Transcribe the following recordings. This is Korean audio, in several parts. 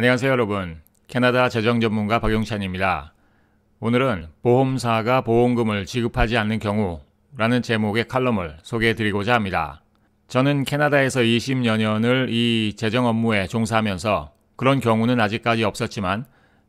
안녕하세요 여러분. 캐나다 재정 전문가 박용찬입니다. 오늘은 보험사가 보험금을 지급하지 않는 경우라는 제목의 칼럼을 소개해 드리고자 합니다. 저는 캐나다에서 20여 년을 이 재정 업무에 종사하면서 그런 경우는 아직까지 없었지만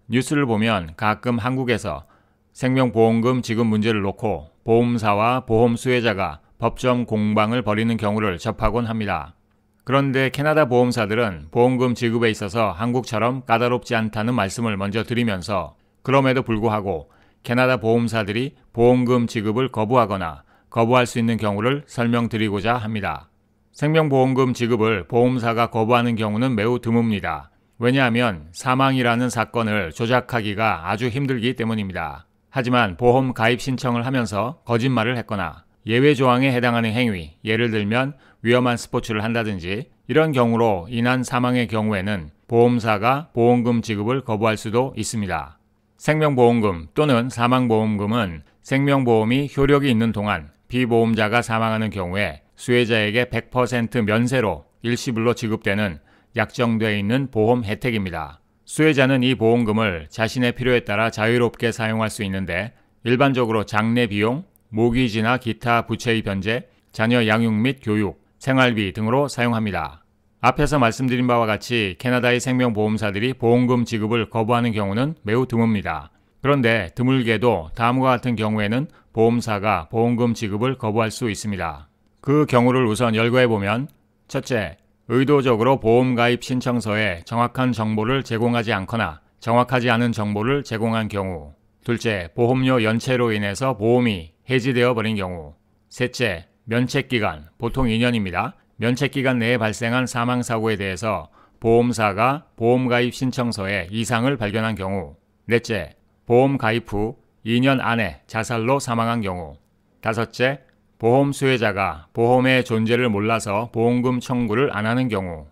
뉴스를 보면 가끔 한국에서 생명보험금 지급 문제를 놓고 보험사와 보험 수혜자가 법정 공방을 벌이는 경우를 접하곤 합니다. 그런데 캐나다 보험사들은 보험금 지급에 있어서 한국처럼 까다롭지 않다는 말씀을 먼저 드리면서 그럼에도 불구하고 캐나다 보험사들이 보험금 지급을 거부하거나 거부할 수 있는 경우를 설명드리고자 합니다. 생명보험금 지급을 보험사가 거부하는 경우는 매우 드뭅니다. 왜냐하면 사망이라는 사건을 조작하기가 아주 힘들기 때문입니다. 하지만 보험 가입 신청을 하면서 거짓말을 했거나 예외 조항에 해당하는 행위, 예를 들면 위험한 스포츠를 한다든지 이런 경우로 인한 사망의 경우에는 보험사가 보험금 지급을 거부할 수도 있습니다. 생명보험금 또는 사망보험금은 생명보험이 효력이 있는 동안 비보험자가 사망하는 경우에 수혜자에게 100% 면세로 일시불로 지급되는 약정되어 있는 보험 혜택입니다. 수혜자는 이 보험금을 자신의 필요에 따라 자유롭게 사용할 수 있는데 일반적으로 장례 비용, 모기지나 기타 부채의 변제, 자녀 양육 및 교육, 생활비 등으로 사용합니다. 앞에서 말씀드린 바와 같이 캐나다의 생명보험사들이 보험금 지급을 거부하는 경우는 매우 드뭅니다. 그런데 드물게도 다음과 같은 경우에는 보험사가 보험금 지급을 거부할 수 있습니다. 그 경우를 우선 열거해 보면 첫째, 의도적으로 보험 가입 신청서에 정확한 정보를 제공하지 않거나 정확하지 않은 정보를 제공한 경우 둘째, 보험료 연체로 인해서 보험이 해지되어 버린 경우 셋째, 면책기간, 보통 2년입니다. 면책기간 내에 발생한 사망사고에 대해서 보험사가 보험가입 신청서에 이상을 발견한 경우 넷째, 보험가입 후 2년 안에 자살로 사망한 경우 다섯째, 보험 수혜자가 보험의 존재를 몰라서 보험금 청구를 안 하는 경우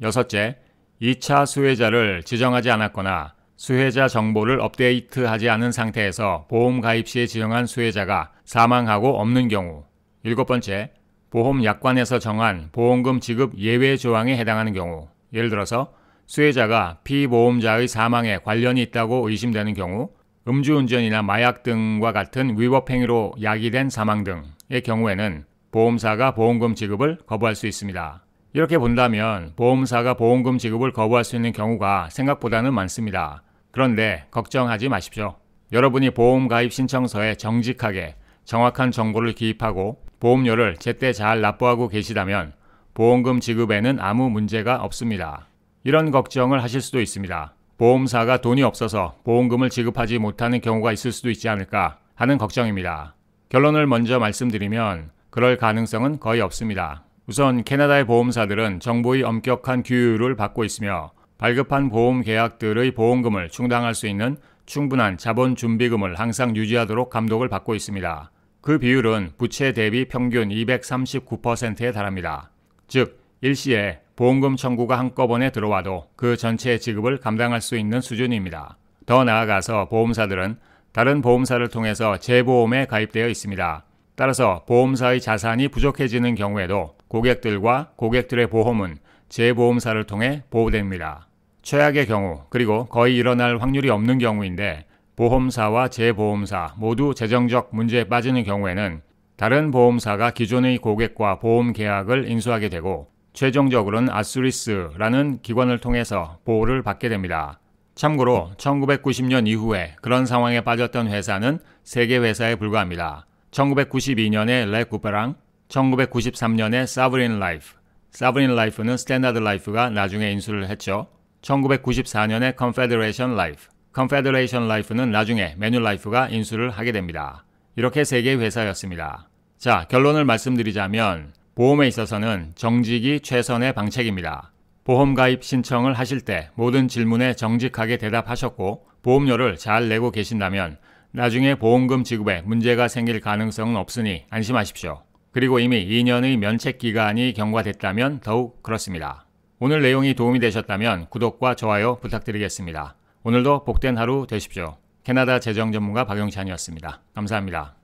여섯째, 2차 수혜자를 지정하지 않았거나 수혜자 정보를 업데이트하지 않은 상태에서 보험 가입 시에 지정한 수혜자가 사망하고 없는 경우. 일곱 번째, 보험 약관에서 정한 보험금 지급 예외 조항에 해당하는 경우. 예를 들어서 수혜자가 피보험자의 사망에 관련이 있다고 의심되는 경우, 음주운전이나 마약 등과 같은 위법행위로 야기된 사망 등의 경우에는 보험사가 보험금 지급을 거부할 수 있습니다. 이렇게 본다면 보험사가 보험금 지급을 거부할 수 있는 경우가 생각보다는 많습니다. 그런데 걱정하지 마십시오. 여러분이 보험 가입 신청서에 정직하게 정확한 정보를 기입하고 보험료를 제때 잘 납부하고 계시다면 보험금 지급에는 아무 문제가 없습니다. 이런 걱정을 하실 수도 있습니다. 보험사가 돈이 없어서 보험금을 지급하지 못하는 경우가 있을 수도 있지 않을까 하는 걱정입니다. 결론을 먼저 말씀드리면 그럴 가능성은 거의 없습니다. 우선 캐나다의 보험사들은 정부의 엄격한 규율을 받고 있으며 발급한 보험 계약들의 보험금을 충당할 수 있는 충분한 자본 준비금을 항상 유지하도록 감독을 받고 있습니다. 그 비율은 부채 대비 평균 239%에 달합니다. 즉, 일시에 보험금 청구가 한꺼번에 들어와도 그 전체 의 지급을 감당할 수 있는 수준입니다. 더 나아가서 보험사들은 다른 보험사를 통해서 재보험에 가입되어 있습니다. 따라서 보험사의 자산이 부족해지는 경우에도 고객들과 고객들의 보험은 재보험사를 통해 보호됩니다. 최악의 경우, 그리고 거의 일어날 확률이 없는 경우인데 보험사와 재보험사 모두 재정적 문제에 빠지는 경우에는 다른 보험사가 기존의 고객과 보험 계약을 인수하게 되고 최종적으로는 아스리스라는 기관을 통해서 보호를 받게 됩니다. 참고로 1990년 이후에 그런 상황에 빠졌던 회사는 세개 회사에 불과합니다. 1992년에 레쿠페랑, 1993년에 Sovereign Life, Sovereign Life는 Standard Life가 나중에 인수를 했죠. 1994년에 Confederation Life, Confederation Life는 나중에 메뉴 라이프가 인수를 하게 됩니다. 이렇게 세 개의 회사였습니다. 자, 결론을 말씀드리자면 보험에 있어서는 정직이 최선의 방책입니다. 보험 가입 신청을 하실 때 모든 질문에 정직하게 대답하셨고 보험료를 잘 내고 계신다면 나중에 보험금 지급에 문제가 생길 가능성은 없으니 안심하십시오. 그리고 이미 2년의 면책 기간이 경과됐다면 더욱 그렇습니다. 오늘 내용이 도움이 되셨다면 구독과 좋아요 부탁드리겠습니다. 오늘도 복된 하루 되십시오. 캐나다 재정 전문가 박영찬이었습니다. 감사합니다.